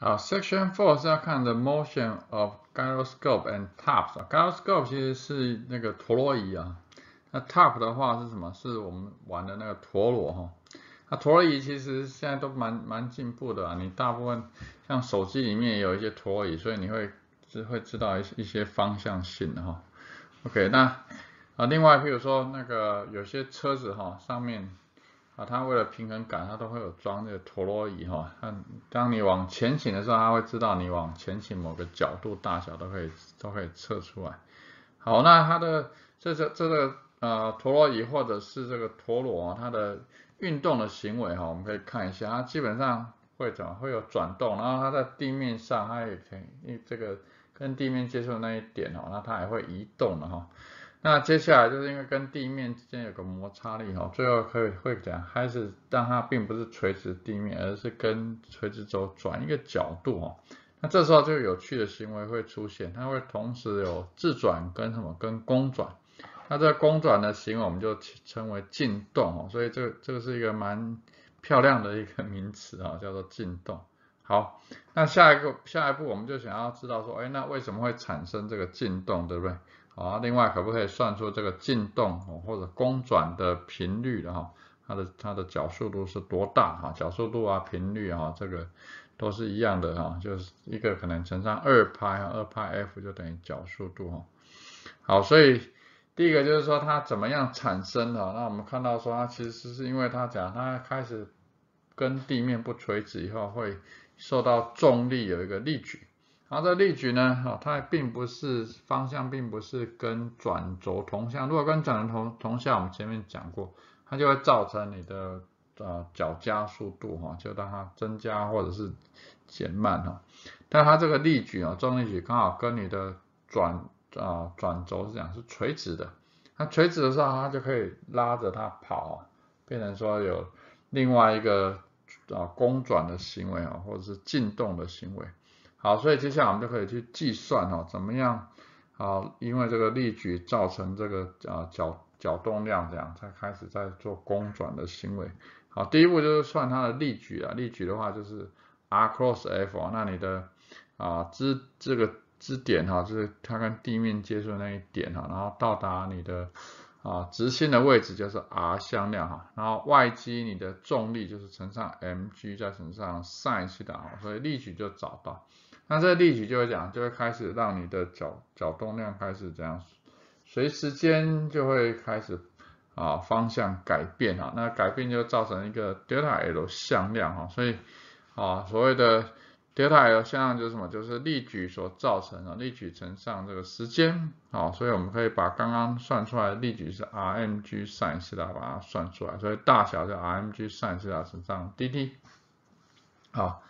好，Section Four 是要看 The Motion of Gyroscope and Tops。Gyroscope 其实是那个陀螺仪啊，那 Top 的话是什么？是我们玩的那个陀螺哈。那陀螺仪其实现在都蛮蛮进步的，啊，你大部分像手机里面也有一些陀螺仪，所以你会会知道一些一些方向性哈。OK，那啊，另外譬如说那个有些车子哈上面。啊，它为了平衡感，它都会有装那个陀螺仪哈。那当你往前倾的时候，它会知道你往前倾某个角度大小都可以，都可以测出来。好，那它的这个这个呃陀螺仪或者是这个陀螺，它的运动的行为哈，我们可以看一下，它基本上会怎么会有转动，然后它在地面上它也可以，因为这个跟地面接触的那一点哦，那它还会移动的哈。那接下来就是因为跟地面之间有个摩擦力哈，最后可以会讲还是但它并不是垂直地面，而是跟垂直轴转一个角度哈。那这时候就有趣的行为会出现，它会同时有自转跟什么跟公转。那这个公转的行为我们就称为进动哦，所以这这个是一个蛮漂亮的一个名词啊，叫做进动。好，那下一个下一步我们就想要知道说，哎，那为什么会产生这个进动，对不对？啊，另外可不可以算出这个进动或者公转的频率的哈？它的它的角速度是多大哈？角速度啊，频率啊，这个都是一样的哈，就是一个可能乘上二派，二派 f 就等于角速度哈。好，所以第一个就是说它怎么样产生的？那我们看到说它其实是因为它讲它开始跟地面不垂直以后会受到重力有一个力矩。然这力矩呢，哦，它并不是方向，并不是跟转轴同向。如果跟转轴同同向，我们前面讲过，它就会造成你的啊角加速度哈，就让它增加或者是减慢哈。但它这个力矩啊，重力矩刚好跟你的转啊转轴是讲是垂直的。它垂直的时候，它就可以拉着它跑，变成说有另外一个啊公转的行为啊，或者是进动的行为。好，所以接下来我们就可以去计算哦，怎么样？啊，因为这个力矩造成这个啊角角动量这样，才开始在做公转的行为。好，第一步就是算它的力矩啊，力矩的话就是 r cross F，那你的啊支这个支点哈，就是它跟地面接触那一点哈，然后到达你的啊直线的位置就是 r 向量哈，然后外积你的重力就是乘上 mg 再乘上 sine 的，h 所以力矩就找到。那这个力矩就会讲，就会开始让你的角角动量开始怎样，随时间就会开始啊方向改变啊，那改变就造成一个 delta l 向量哈，所以啊所谓的 delta l 向量就是什么，就是力矩所造成的力矩乘上这个时间，啊，所以我们可以把刚刚算出来的力矩是 r m g sin t e t a 把它算出来，所以大小是 r m g sin t e t a 是这样滴滴，好。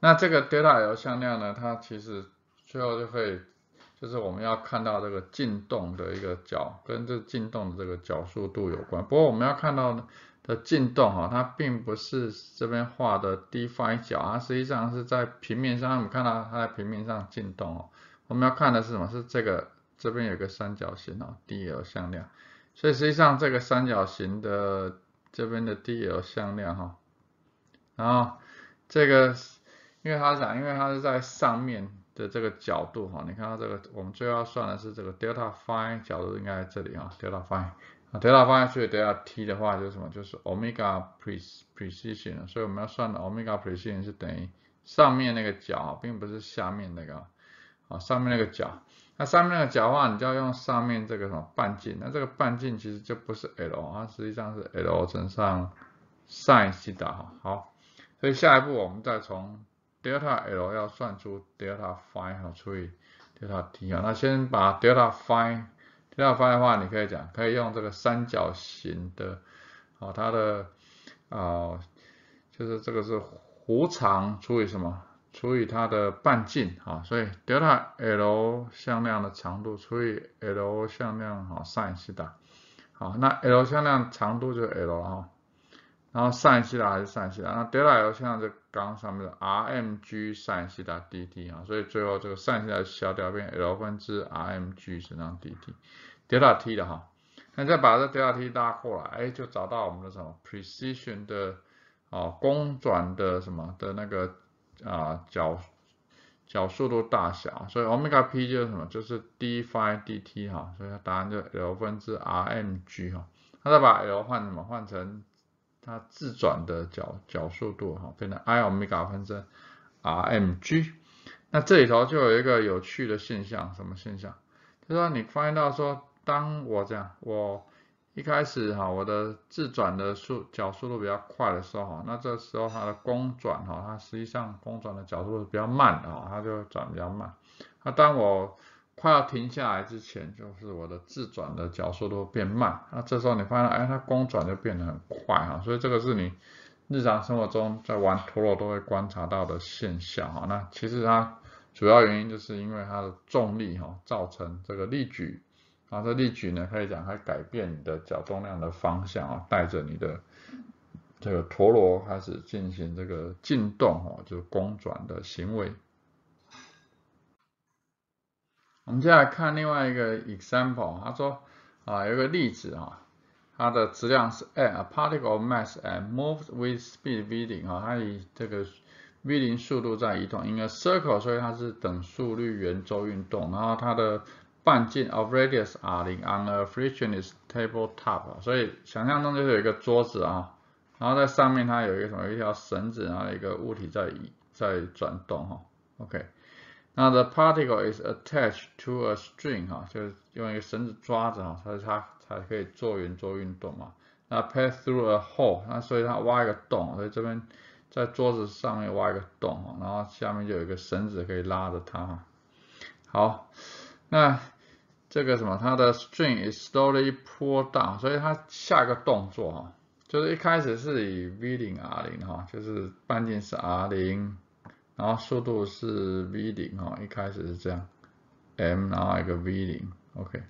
那这个德 t a L 向量呢？它其实最后就会，就是我们要看到这个进动的一个角，跟这进动的这个角速度有关。不过我们要看到的进动哦，它并不是这边画的 d phi 角啊，实际上是在平面上，我们看到它在平面上进动哦。我们要看的是什么？是这个这边有个三角形哦，d L 向量。所以实际上这个三角形的这边的 D L 向量哈，然后这个。因为它啥？因为它是在上面的这个角度哈，你看到这个，我们最后要算的是这个 delta phi 角度应该在这里啊，delta phi，啊 delta phi，所以 delta t 的话就是什么，就是 omega precision，所以我们要算的 omega precision 是等于上面那个角，并不是下面那个，啊上面那个角，那上面那个角的话，你就要用上面这个什么半径，那这个半径其实就不是 l 它实际上是 l 乘上 sine 塔哈，好，所以下一步我们再从 delta L 要算出 delta phi 哈除以 delta t 哈，那先把 delta phi delta phi 的话，你可以讲可以用这个三角形的，啊、它的啊、就是这个是弧长除以什么除以它的半径啊、所以 delta L 向量的长度除以 L 向量好 sin 西塔，好那 L 向量长度就 L 哈、然后 sin 西塔还是 sin 西塔，那 delta L 向量就刚上面的 R M G 三西塔 d t 啊，所以最后这个三西塔小调变 l 分之 R M G 是上 d t，delta t 的哈，那再把这 delta t 拉过来，哎，就找到我们的什么 precision 的哦，公转的什么的那个啊角角速度大小，所以欧米伽 p 就是什么，就是 d phi d t 哈，所以它答案就 l 分之 R M G 哈，那再把 l 换什么，换成它自转的角角速度哈，变成 I 欧米伽分之 R M G。那这里头就有一个有趣的现象，什么现象？就是你发现到说，当我这样，我一开始哈，我的自转的速角速度比较快的时候，哈，那这时候它的公转哈，它实际上公转的角速度比较慢啊，它就转比较慢。那当我快要停下来之前，就是我的自转的角速度变慢，那这时候你发现，哎，它公转就变得很快哈，所以这个是你日常生活中在玩陀螺都会观察到的现象哈。那其实它主要原因就是因为它的重力哈，造成这个力矩，然后这力矩呢，可以讲它改变你的角动量的方向啊，带着你的这个陀螺开始进行这个进动哈，就是公转的行为。我们接下来看另外一个 example，他说啊，有个例子啊，它的质量是 m，a particle of mass m moves with speed v g 啊，它以这个 v0 速度在移动，因为 circle，所以它是等速率圆周运动，然后它的半径 of radius r0 on a frictionless table top，所以想象中就是有一个桌子啊，然后在上面它有一个什么，一条绳子然后一个物体在在转动哈，OK。那 the particle is attached to a string 哈，就是用一个绳子抓着哈，所以它才可以做圆周运动嘛。那 pass through a hole，那所以它挖一个洞，所以这边在桌子上面挖一个洞哈，然后下面就有一个绳子可以拉着它好，那这个什么，它的 string is slowly pulled down，所以它下一个动作哈，就是一开始是以 v 零 r 零哈，就是半径是 r 零。然后速度是 v 零哈，一开始是这样 m 然后一个 v 零，OK，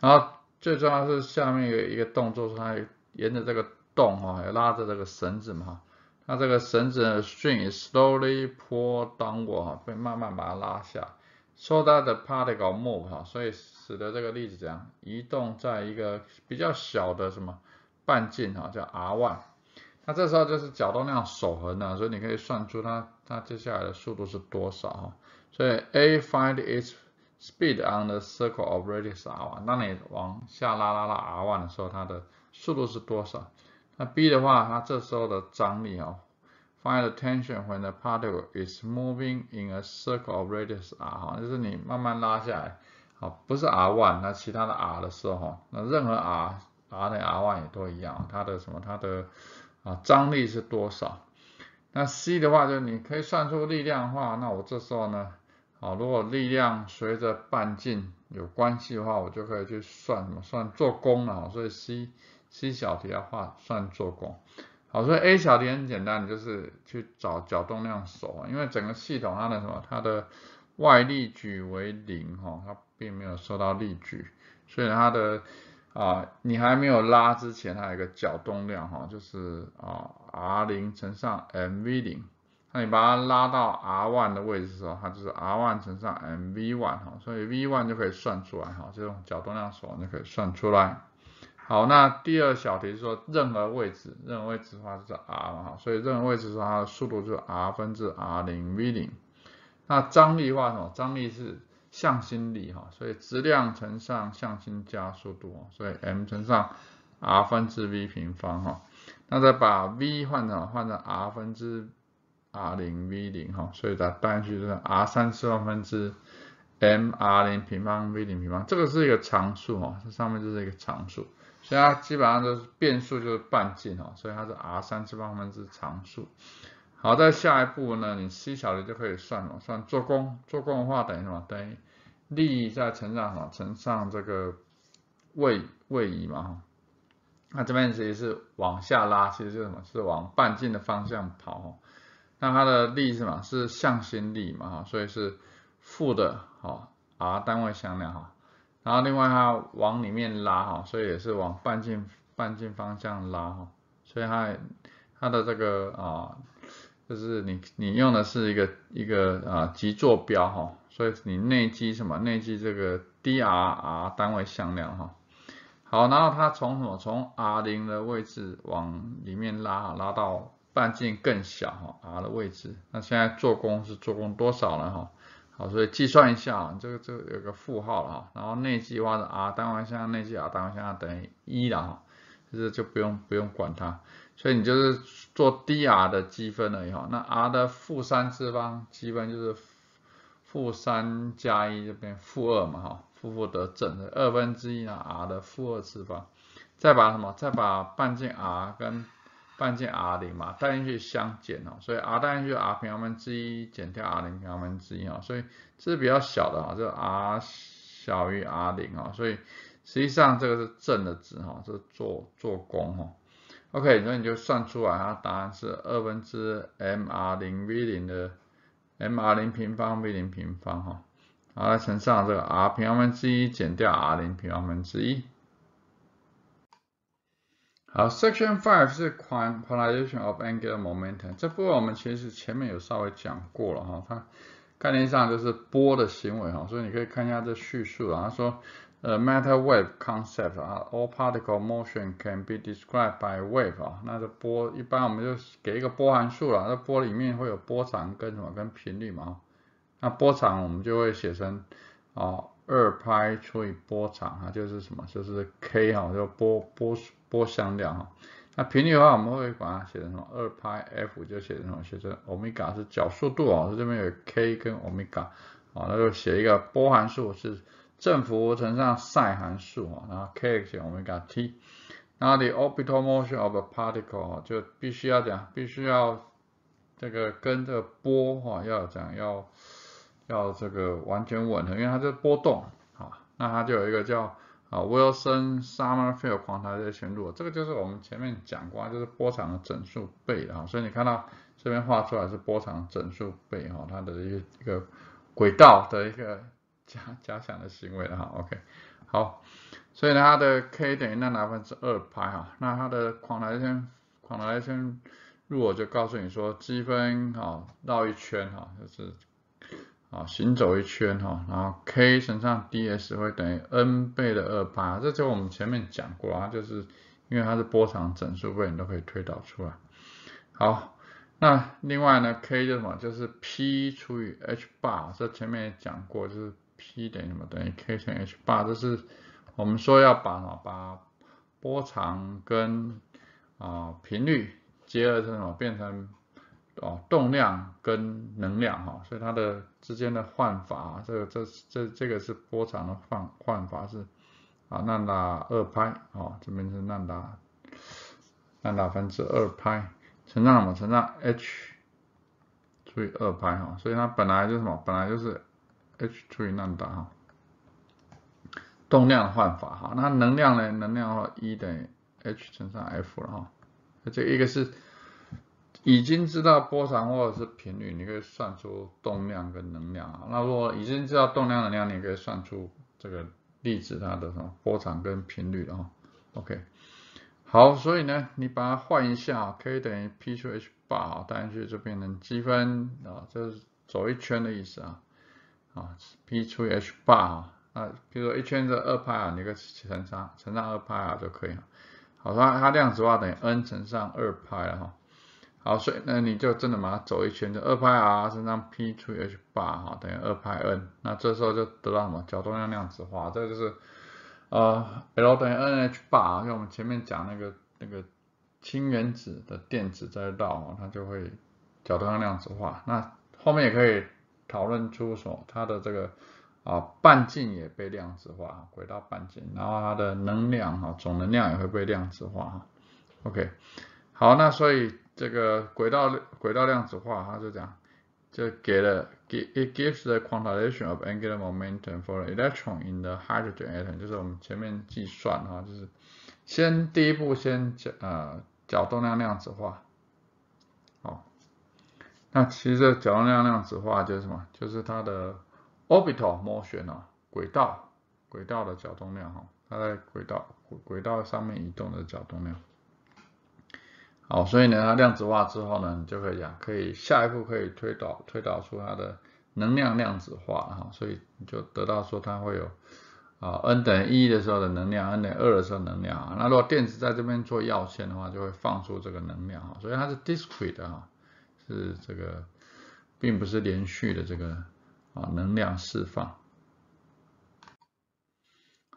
然后最重要是下面有一个动作它沿着这个洞哈，要拉着这个绳子嘛哈，它这个绳子 string slowly pull down 我哈，会慢慢把它拉下，so that the particle move 哈，所以使得这个粒子这样移动在一个比较小的什么半径哈，叫 r one。那这时候就是角动量守恒的，所以你可以算出它它接下来的速度是多少。所以 A find its speed on the circle of radius r。当你往下拉拉拉 r 1的时候，它的速度是多少？那 B 的话，它这时候的张力哦，find the tension when the particle is moving in a circle of radius r。哈，就是你慢慢拉下来，好，不是 r one，那其他的 r 的时候哈，那任何 r，r 万 r one 也都一样，它的什么，它的。啊，张力是多少？那 C 的话，就你可以算出力量的话，那我这时候呢，好，如果力量随着半径有关系的话，我就可以去算什么算做功了。所以 C，C 小题要画算做功。好，所以 A 小题很简单，就是去找角动量守恒，因为整个系统它的什么，它的外力矩为零，哈，它并没有受到力矩，所以它的。啊，你还没有拉之前，它有一个角动量哈，就是啊 r 零乘上 m v 零。那你把它拉到 r one 的位置时候，它就是 r one 乘上 m v one 哈，所以 v one 就可以算出来哈，这种角动量守恒就可以算出来。好，那第二小题是说，任何位置，任何位置的话就是 r 哈，所以任何位置是它的速度就是 r 分之 r 零 v 零。那张力话什么？张力是。向心力哈，所以质量乘上向心加速度，所以 m 乘上 r 分之 v 平方哈，那再把 v 换成换成 r 分之 r 零 v 零哈，所以它单进去就是 r 三次方分之 m r 零平方 v 零平方，这个是一个常数哈，这上面就是一个常数，所以它基本上都是变数就是半径哦，所以它是 r 三次方分之常数。好，在下一步呢，你 C 小力就可以算了，算做功，做功的话等于什么？等于力在乘上么？乘上这个位位移嘛哈。那这边其实是往下拉，其实就是什么是往半径的方向跑那它的力是什么？是向心力嘛哈，所以是负的好 r 单位向量哈。然后另外它往里面拉哈，所以也是往半径半径方向拉哈，所以它它的这个啊。就是你你用的是一个一个啊极坐标哈，所以你内积什么内积这个 drr 单位向量哈，好，然后它从什么从 r 零的位置往里面拉拉到半径更小哈 r 的位置，那现在做工是做工多少了哈？好，所以计算一下啊，这个这有个负号了哈，然后内积哇是 r 单位向量内积 r 单位向量等于一了哈，这是就不用不用管它。所以你就是做 d r 的积分而已后，那 r 的负三次方积分就是负三加一这边负二嘛哈，负负得正，二分之一呢 r 的负二次方。再把什么？再把半径 r 跟半径 r 零嘛带进去相减哦。所以 r 带进去 r 平方分之一减掉 r 零平方分之一啊。所以这是比较小的啊，这 r 小于 r 零啊。所以实际上这个是正的值哈，是做做功哦。OK，那你就算出来，啊，答案是二分之 m r 零 v 零的 m r 零平方 v 零平方，哈，然后乘上这个 r 平方分之一减掉 r 零平方分之一。好，Section five 是 Quantization of angular momentum，这部分我们其实前面有稍微讲过了，哈，它概念上就是波的行为，哈，所以你可以看一下这叙述，然后说。呃，matter wave concept 啊，all particle motion can be described by wave 啊，那这波，一般我们就给一个波函数了。那波里面会有波长跟什么，跟频率嘛。那波长我们就会写成，啊二派除以波长啊，就是什么，就是 k 哈，就波波波向量哈。那频率的话，我们会把它写成什么，二派 f 就写成什么，写成欧米伽是角速度啊，它这边有 k 跟欧米伽啊，那就写一个波函数是。振幅乘上 sin 函数，啊，然后 kx 我们给它 t，然后 the orbital motion of a particle 就必须要讲，必须要这个跟这个波哈，要讲要要这个完全吻合，因为它这波动，啊，那它就有一个叫啊 Wilson Sommerfield 方台在切路，这个就是我们前面讲过，就是波长的整数倍啊，所以你看到这边画出来是波长整数倍哈，它的一个一个轨道的一个。加 加想的行为了哈，OK，好，所以呢，它的 k 等于那百分之二派哈，那它的框来先框来先入我就告诉你说积分哈绕一圈哈就是啊行走一圈哈，然后 k 乘上 ds 会等于 n 倍的二派，这就我们前面讲过啊，就是因为它是波长整数倍，你都可以推导出来。好，那另外呢，k 就什么就是 p 除以 h bar，这前面也讲过就是。p 等于什么？等于 k 乘 h 八，这是我们说要把啊把波长跟啊频率结合成什么？变成哦动量跟能量哈。所以它的之间的换法，这个这这这个是波长的换换法是啊那达二拍哦，这边是那达那达分之二拍乘上什么？乘上 h 除以二拍哈。所以它本来就什么？本来就是。h 除以 m b e r 哈，动量换法哈，那能量呢？能量一等于 h 乘上 f 了哈。这一个是已经知道波长或者是频率，你可以算出动量跟能量啊。那如果已经知道动量能量，你可以算出这个粒子它的什么波长跟频率了哈。OK，好，所以呢，你把它换一下，k 等于 p 除 h 八，带进去就变成积分啊，就是走一圈的意思啊。啊，p 除以 h 八啊，那比如说一圈是二派啊，你个乘上乘上二派啊就可以了。好，它它量子化等于 n 乘上二派了哈。好，所以那你就真的把它走一圈，就二派 r 乘上 p 除以 h 八哈，等于二派 n。那这时候就得到什么？角动量量子化，这就是啊，l 等于 n h 八。像我们前面讲那个那个氢原子的电子在绕，它就会角动量量子化。那后面也可以。讨论出手，它的这个啊半径也被量子化，轨道半径，然后它的能量哈总能量也会被量子化哈。OK，好，那所以这个轨道轨道量子化哈，就这样，就给了给 t gives the quantization of angular momentum for e electron in the hydrogen atom，就是我们前面计算哈，就是先第一步先呃角动量量子化。那其实角动量量子化就是什么？就是它的 orbital motion 轨道，轨道的角动量，哈，它在轨道轨道上面移动的角动量。好，所以呢，它量子化之后呢，你就可以讲，可以下一步可以推导推导出它的能量量子化，哈，所以你就得到说它会有啊 n 等于一的时候的能量，n 等于二的时候能量啊。那如果电子在这边做跃线的话，就会放出这个能量，啊，所以它是 discrete 的，哈。是这个，并不是连续的这个啊能量释放。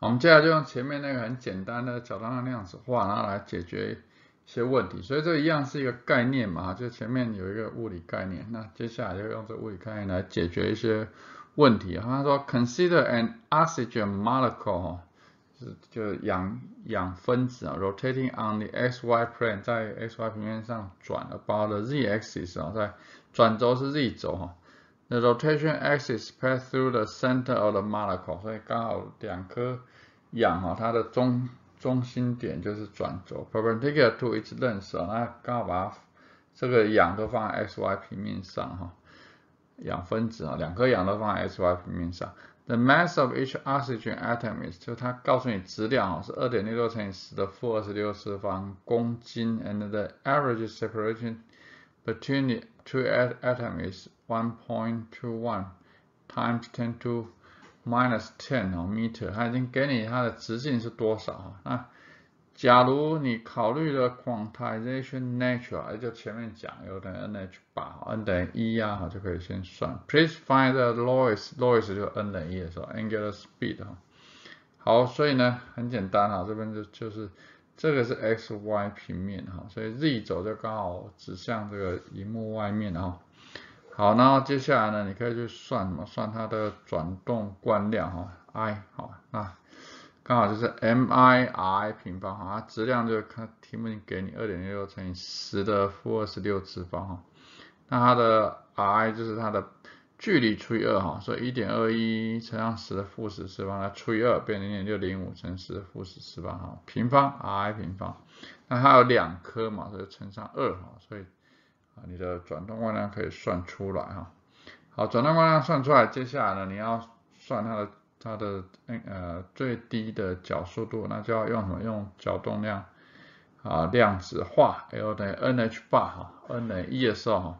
我们接下来就用前面那个很简单的角动量子然后来解决一些问题。所以这一样是一个概念嘛，就前面有一个物理概念，那接下来就用这物理概念来解决一些问题。他说，consider an oxygen molecule，就是就氧。氧分子啊，rotating on the x y plane，在 x y 平面上转，about the z axis 啊，在转轴是 z 轴啊。The rotation axis pass through the center of the molecule，所以刚好两颗氧啊，它的中中心点就是转轴，perpendicular to its lens 啊。那刚好把这个氧都放在 x y 平面上哈，氧分子啊，两颗氧都放在 x y 平面上。The mass of each oxygen atom is, is，就它告诉你质量是二点六六乘以十的负二十六次方公斤，and the average separation between the two atoms is 1.21 times 10 to minus 10 meter。它已经给你它的直径是多少啊？假如你考虑了 quantization natural，哎，就前面讲，有等 nh 八，n 等于一哈，就可以先算。Please find the lowest lowest 就 n 等于一的时候 angular speed 哈。好，所以呢，很简单啊，这边就就是这个是 x y 平面哈，所以 z 轴就刚好指向这个荧幕外面哈。好，那接下来呢，你可以去算什么？算它的转动惯量哈，I 好啊。刚好就是 m i i 平方哈，它质量就看题目给你二点六六乘以十的负二十六次方哈，那它的 r i 就是它的距离除以二哈，所以一点二一乘上十的负十次方，它除以二变零点六零五乘十的负十次方哈，平方 r i 平方，那它有两颗嘛，所以乘上二哈，所以啊你的转动惯量可以算出来哈，好转动惯量算出来，接下来呢你要算它的。它的呃最低的角速度，那就要用什么？用角动量啊，量子化，L 等于 n h 八哈，n 等于一的时候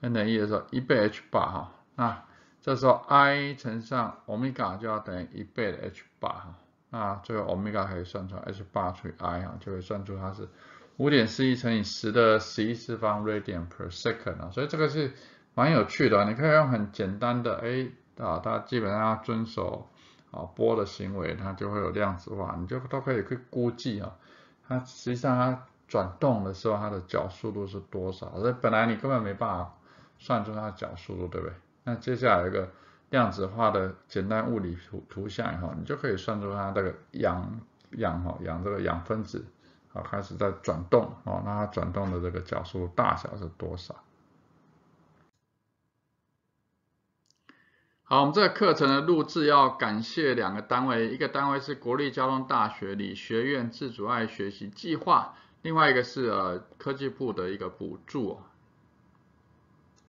，n 等于一的时候，一倍 h 八哈，那这时候 I 乘上欧米伽就要等于一倍的 h 八哈，那最后欧米伽可以算出 h 八除以 I 哈，就会算出它是五点四一乘以十的十一次方 radian per second 啊，所以这个是蛮有趣的，你可以用很简单的 a。啊，它基本上要遵守。啊，波的行为它就会有量子化，你就都可以去估计啊。它实际上它转动的时候，它的角速度是多少？这本来你根本没办法算出它角速度，对不对？那接下来一个量子化的简单物理图图像以后，你就可以算出它这个氧氧哈氧这个氧分子啊开始在转动啊，那它转动的这个角速度大小是多少？好，我们这个课程的录制要感谢两个单位，一个单位是国立交通大学理学院自主爱学习计划，另外一个是呃科技部的一个补助。